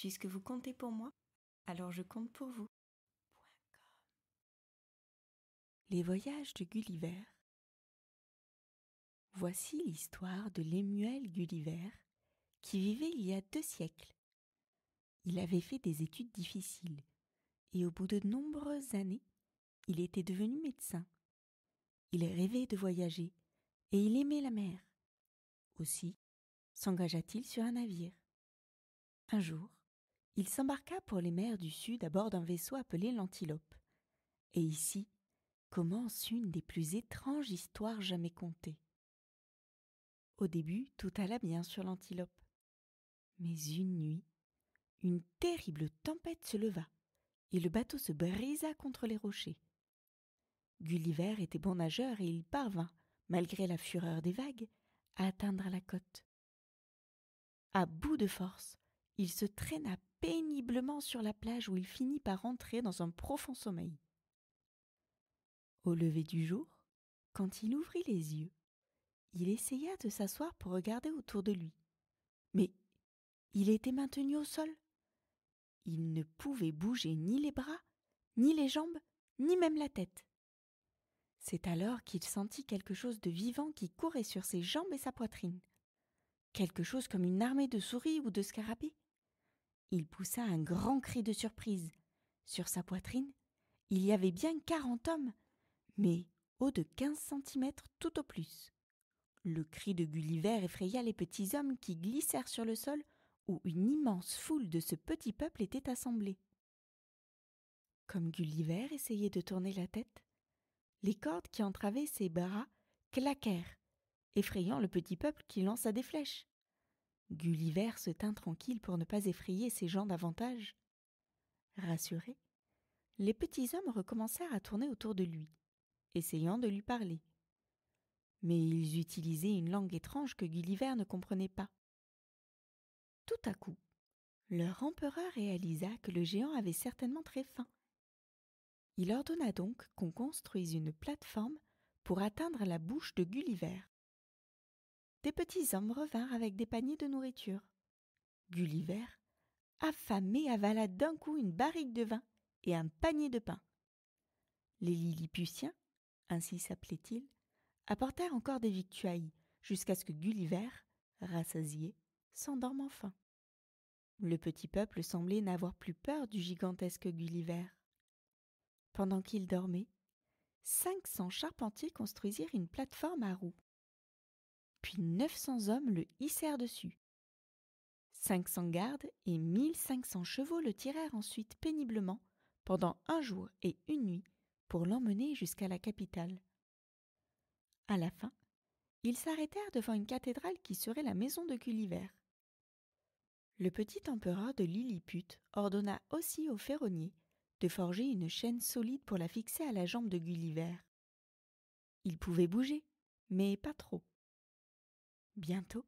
Puisque vous comptez pour moi, alors je compte pour vous. Les voyages de Gulliver. Voici l'histoire de Lemuel Gulliver, qui vivait il y a deux siècles. Il avait fait des études difficiles, et au bout de nombreuses années, il était devenu médecin. Il rêvait de voyager, et il aimait la mer. Aussi s'engagea-t-il sur un navire. Un jour, il s'embarqua pour les mers du Sud à bord d'un vaisseau appelé l'Antilope. Et ici commence une des plus étranges histoires jamais contées. Au début, tout alla bien sur l'Antilope. Mais une nuit, une terrible tempête se leva, et le bateau se brisa contre les rochers. Gulliver était bon nageur et il parvint, malgré la fureur des vagues, à atteindre la côte. À bout de force, il se traîna péniblement sur la plage où il finit par entrer dans un profond sommeil. Au lever du jour, quand il ouvrit les yeux, il essaya de s'asseoir pour regarder autour de lui. Mais il était maintenu au sol. Il ne pouvait bouger ni les bras, ni les jambes, ni même la tête. C'est alors qu'il sentit quelque chose de vivant qui courait sur ses jambes et sa poitrine. Quelque chose comme une armée de souris ou de scarabées. Il poussa un grand cri de surprise. Sur sa poitrine, il y avait bien quarante hommes, mais haut de quinze centimètres tout au plus. Le cri de Gulliver effraya les petits hommes qui glissèrent sur le sol où une immense foule de ce petit peuple était assemblée. Comme Gulliver essayait de tourner la tête, les cordes qui entravaient ses bras claquèrent, effrayant le petit peuple qui lança des flèches. Gulliver se tint tranquille pour ne pas effrayer ses gens davantage. Rassurés, les petits hommes recommencèrent à tourner autour de lui, essayant de lui parler. Mais ils utilisaient une langue étrange que Gulliver ne comprenait pas. Tout à coup, leur empereur réalisa que le géant avait certainement très faim. Il ordonna donc qu'on construise une plateforme pour atteindre la bouche de Gulliver. Les petits hommes revinrent avec des paniers de nourriture. Gulliver, affamé, avala d'un coup une barrique de vin et un panier de pain. Les Lilliputiens, ainsi s'appelaient-ils, apportèrent encore des victuailles jusqu'à ce que Gulliver, rassasié, s'endorme enfin. Le petit peuple semblait n'avoir plus peur du gigantesque Gulliver. Pendant qu'il dormait, cinq cents charpentiers construisirent une plateforme à roues puis cents hommes le hissèrent dessus. Cinq cents gardes et mille cinq cents chevaux le tirèrent ensuite péniblement pendant un jour et une nuit pour l'emmener jusqu'à la capitale. À la fin, ils s'arrêtèrent devant une cathédrale qui serait la maison de Gulliver. Le petit empereur de Lilliput ordonna aussi au ferronnier de forger une chaîne solide pour la fixer à la jambe de Gulliver. Il pouvait bouger, mais pas trop. Bientôt,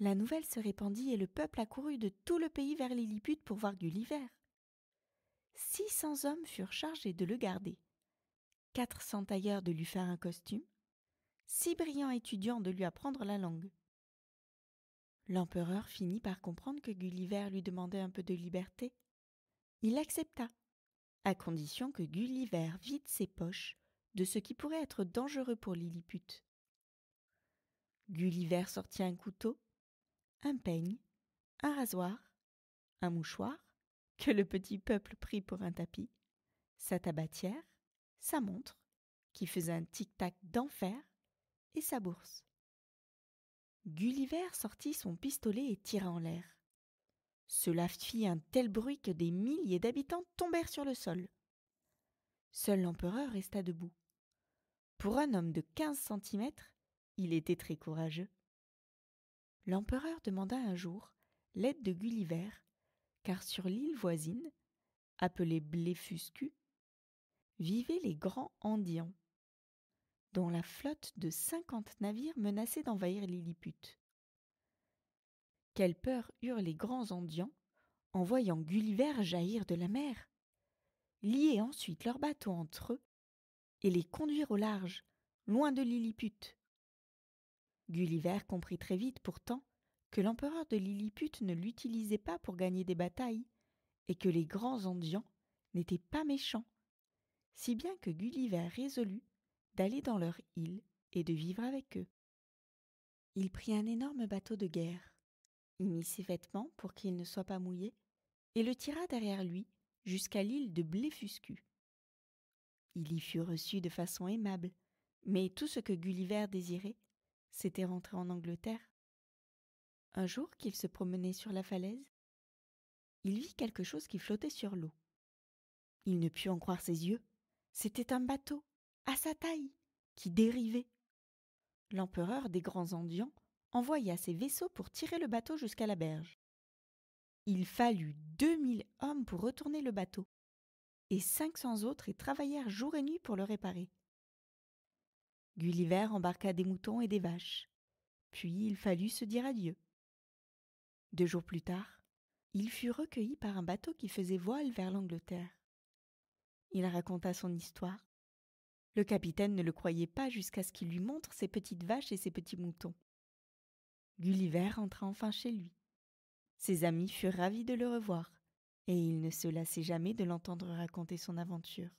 la nouvelle se répandit et le peuple accourut de tout le pays vers Lilliput pour voir Gulliver. Six cents hommes furent chargés de le garder, quatre cents tailleurs de lui faire un costume, six brillants étudiants de lui apprendre la langue. L'empereur finit par comprendre que Gulliver lui demandait un peu de liberté. Il accepta, à condition que Gulliver vide ses poches de ce qui pourrait être dangereux pour Lilliput. Gulliver sortit un couteau, un peigne, un rasoir, un mouchoir, que le petit peuple prit pour un tapis, sa tabatière, sa montre, qui faisait un tic-tac d'enfer, et sa bourse. Gulliver sortit son pistolet et tira en l'air. Cela fit un tel bruit que des milliers d'habitants tombèrent sur le sol. Seul l'empereur resta debout. Pour un homme de quinze centimètres, il était très courageux. L'empereur demanda un jour l'aide de Gulliver, car sur l'île voisine, appelée Bléfuscu, vivaient les grands Andians, dont la flotte de cinquante navires menaçait d'envahir Lilliput. Quelle peur eurent les grands Andiens en voyant Gulliver jaillir de la mer, lier ensuite leurs bateaux entre eux et les conduire au large, loin de Lilliput. Gulliver comprit très vite pourtant que l'empereur de Lilliput ne l'utilisait pas pour gagner des batailles, et que les grands Andians n'étaient pas méchants, si bien que Gulliver résolut d'aller dans leur île et de vivre avec eux. Il prit un énorme bateau de guerre, y mit ses vêtements pour qu'il ne soit pas mouillé, et le tira derrière lui jusqu'à l'île de Bléfuscu. Il y fut reçu de façon aimable, mais tout ce que Gulliver désirait, s'était rentré en Angleterre. Un jour qu'il se promenait sur la falaise, il vit quelque chose qui flottait sur l'eau. Il ne put en croire ses yeux. C'était un bateau, à sa taille, qui dérivait. L'empereur des grands Andiens envoya ses vaisseaux pour tirer le bateau jusqu'à la berge. Il fallut deux mille hommes pour retourner le bateau, et cinq cents autres y travaillèrent jour et nuit pour le réparer. Gulliver embarqua des moutons et des vaches. Puis il fallut se dire adieu. Deux jours plus tard, il fut recueilli par un bateau qui faisait voile vers l'Angleterre. Il raconta son histoire. Le capitaine ne le croyait pas jusqu'à ce qu'il lui montre ses petites vaches et ses petits moutons. Gulliver entra enfin chez lui. Ses amis furent ravis de le revoir, et il ne se lassait jamais de l'entendre raconter son aventure.